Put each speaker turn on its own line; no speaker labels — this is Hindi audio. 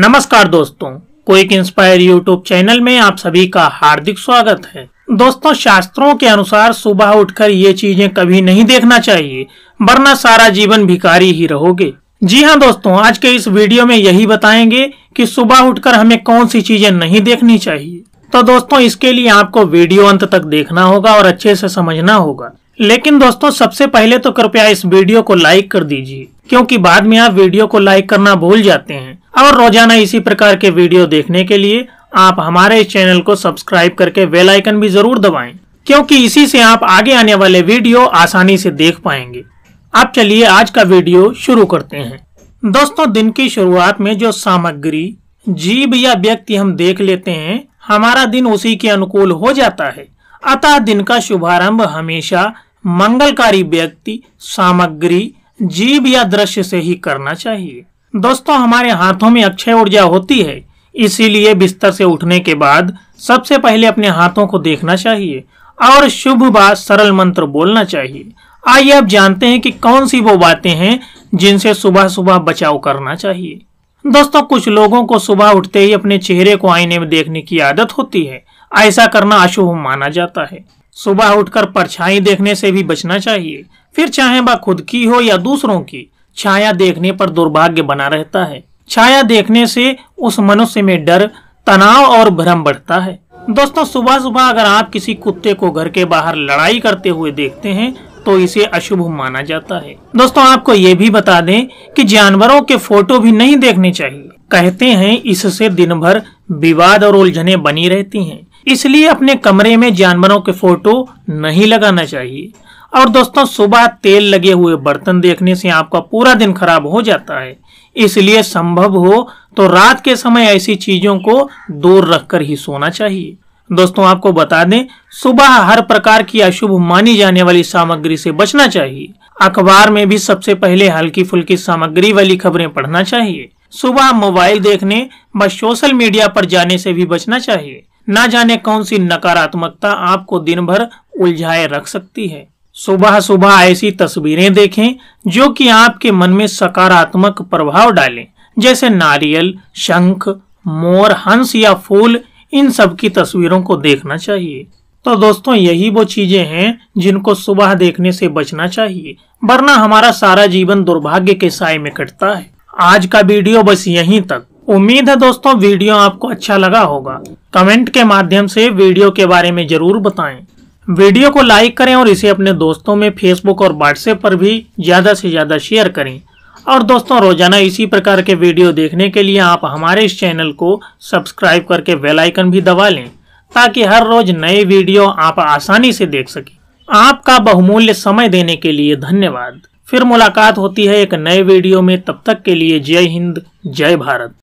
नमस्कार दोस्तों क्विक इंस्पायर यूट्यूब चैनल में आप सभी का हार्दिक स्वागत है दोस्तों शास्त्रों के अनुसार सुबह उठकर ये चीजें कभी नहीं देखना चाहिए वरना सारा जीवन भिकारी ही रहोगे जी हाँ दोस्तों आज के इस वीडियो में यही बताएंगे कि सुबह उठकर हमें कौन सी चीजें नहीं देखनी चाहिए तो दोस्तों इसके लिए आपको वीडियो अंत तक देखना होगा और अच्छे से समझना होगा लेकिन दोस्तों सबसे पहले तो कृपया इस वीडियो को लाइक कर दीजिए क्योंकि बाद में आप वीडियो को लाइक करना भूल जाते हैं और रोजाना इसी प्रकार के वीडियो देखने के लिए आप हमारे इस चैनल को सब्सक्राइब करके बेल आइकन भी जरूर दबाएं क्योंकि इसी से आप आगे आने वाले वीडियो आसानी से देख पाएंगे आप चलिए आज का वीडियो शुरू करते हैं दोस्तों दिन की शुरुआत में जो सामग्री जीव या व्यक्ति हम देख लेते हैं हमारा दिन उसी के अनुकूल हो जाता है अतः दिन का शुभारंभ हमेशा मंगलकारी व्यक्ति सामग्री जीव या दृश्य से ही करना चाहिए दोस्तों हमारे हाथों में अक्षय ऊर्जा होती है इसीलिए बिस्तर से उठने के बाद सबसे पहले अपने हाथों को देखना चाहिए और शुभ बात सरल मंत्र बोलना चाहिए आइए आप जानते हैं कि कौन सी वो बातें हैं जिनसे सुबह सुबह बचाव करना चाहिए दोस्तों कुछ लोगों को सुबह उठते ही अपने चेहरे को आईने में देखने की आदत होती है ऐसा करना अशुभ माना जाता है सुबह उठकर परछाई देखने से भी बचना चाहिए फिर चाहे वह खुद की हो या दूसरों की छाया देखने पर दुर्भाग्य बना रहता है छाया देखने से उस मनुष्य में डर तनाव और भ्रम बढ़ता है दोस्तों सुबह सुबह अगर आप किसी कुत्ते को घर के बाहर लड़ाई करते हुए देखते हैं तो इसे अशुभ माना जाता है दोस्तों आपको ये भी बता दें कि जानवरों के फोटो भी नहीं देखने चाहिए कहते हैं इससे दिन भर विवाद और उलझने बनी रहती हैं। इसलिए अपने कमरे में जानवरों के फोटो नहीं लगाना चाहिए और दोस्तों सुबह तेल लगे हुए बर्तन देखने से आपका पूरा दिन खराब हो जाता है इसलिए संभव हो तो रात के समय ऐसी चीजों को दूर रखकर ही सोना चाहिए दोस्तों आपको बता दें सुबह हर प्रकार की अशुभ मानी जाने वाली सामग्री से बचना चाहिए अखबार में भी सबसे पहले हल्की फुल्की सामग्री वाली खबरें पढ़ना चाहिए सुबह मोबाइल देखने व सोशल मीडिया पर जाने से भी बचना चाहिए ना जाने कौन सी नकारात्मकता आपको दिन भर उलझाए रख सकती है सुबह सुबह ऐसी तस्वीरें देखें जो कि आपके मन में सकारात्मक प्रभाव डालें जैसे नारियल शंख मोर हंस या फूल इन सब की तस्वीरों को देखना चाहिए तो दोस्तों यही वो चीजें हैं जिनको सुबह देखने से बचना चाहिए वरना हमारा सारा जीवन दुर्भाग्य के साय में कटता है आज का वीडियो बस यहीं तक उम्मीद है दोस्तों वीडियो आपको अच्छा लगा होगा कमेंट के माध्यम से वीडियो के बारे में जरूर बताएं वीडियो को लाइक करें और इसे अपने दोस्तों में फेसबुक और व्हाट्सएप पर भी ज़्यादा से ज़्यादा शेयर करें और दोस्तों रोजाना इसी प्रकार के वीडियो देखने के लिए आप हमारे इस चैनल को सब्सक्राइब करके बेलाइकन भी दबा लें ताकि हर रोज नए वीडियो आप आसानी से देख सकें आपका बहुमूल्य समय देने के लिए धन्यवाद फिर मुलाकात होती है एक नए वीडियो में तब तक के लिए जय हिंद जय भारत